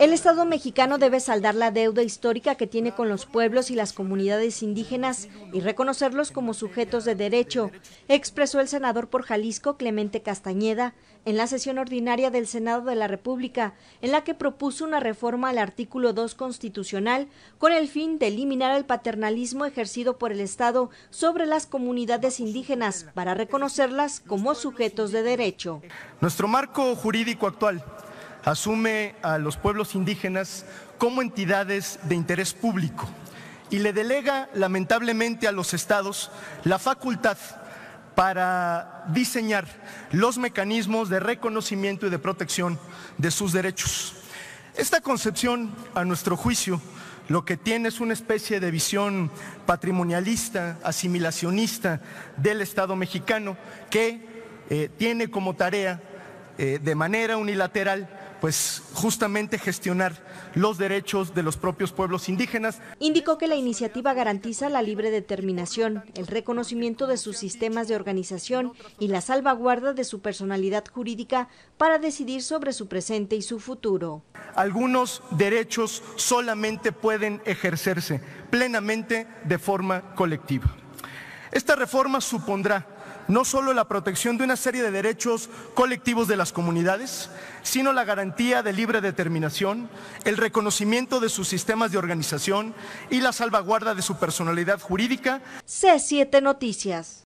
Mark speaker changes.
Speaker 1: El Estado mexicano debe saldar la deuda histórica que tiene con los pueblos y las comunidades indígenas y reconocerlos como sujetos de derecho, expresó el senador por Jalisco Clemente Castañeda en la sesión ordinaria del Senado de la República, en la que propuso una reforma al artículo 2 constitucional con el fin de eliminar el paternalismo ejercido por el Estado sobre las comunidades indígenas para reconocerlas como sujetos de derecho.
Speaker 2: Nuestro marco jurídico actual asume a los pueblos indígenas como entidades de interés público y le delega lamentablemente a los estados la facultad para diseñar los mecanismos de reconocimiento y de protección de sus derechos. Esta concepción, a nuestro juicio, lo que tiene es una especie de visión patrimonialista, asimilacionista del Estado mexicano que eh, tiene como tarea eh, de manera unilateral pues justamente gestionar los derechos de los propios pueblos indígenas. Indicó que la
Speaker 1: iniciativa garantiza la libre determinación, el reconocimiento de sus sistemas de organización y la salvaguarda de su personalidad jurídica para decidir sobre su presente y su
Speaker 2: futuro. Algunos derechos solamente pueden ejercerse plenamente de forma colectiva. Esta reforma supondrá no solo la protección de una serie de derechos colectivos de las comunidades, sino la garantía de libre determinación, el reconocimiento de sus sistemas de organización y la salvaguarda de su personalidad jurídica.
Speaker 1: C7 Noticias.